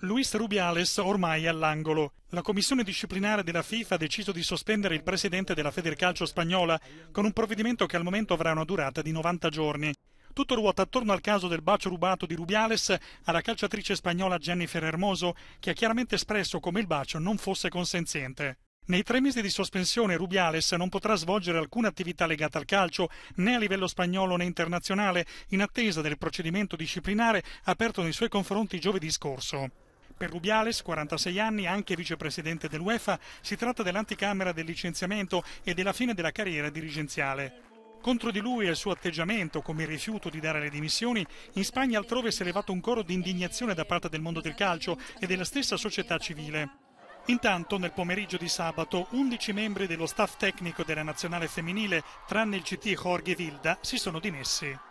Luis Rubiales ormai è all'angolo. La commissione disciplinare della FIFA ha deciso di sospendere il presidente della Federcalcio spagnola con un provvedimento che al momento avrà una durata di 90 giorni. Tutto ruota attorno al caso del bacio rubato di Rubiales alla calciatrice spagnola Jennifer Hermoso, che ha chiaramente espresso come il bacio non fosse consenziente. Nei tre mesi di sospensione Rubiales non potrà svolgere alcuna attività legata al calcio, né a livello spagnolo né internazionale, in attesa del procedimento disciplinare aperto nei suoi confronti giovedì scorso. Per Rubiales, 46 anni, anche vicepresidente dell'UEFA, si tratta dell'anticamera del licenziamento e della fine della carriera dirigenziale. Contro di lui e il suo atteggiamento, come il rifiuto di dare le dimissioni, in Spagna altrove si è levato un coro di indignazione da parte del mondo del calcio e della stessa società civile. Intanto nel pomeriggio di sabato 11 membri dello staff tecnico della nazionale femminile, tranne il CT Jorge Vilda, si sono dimessi.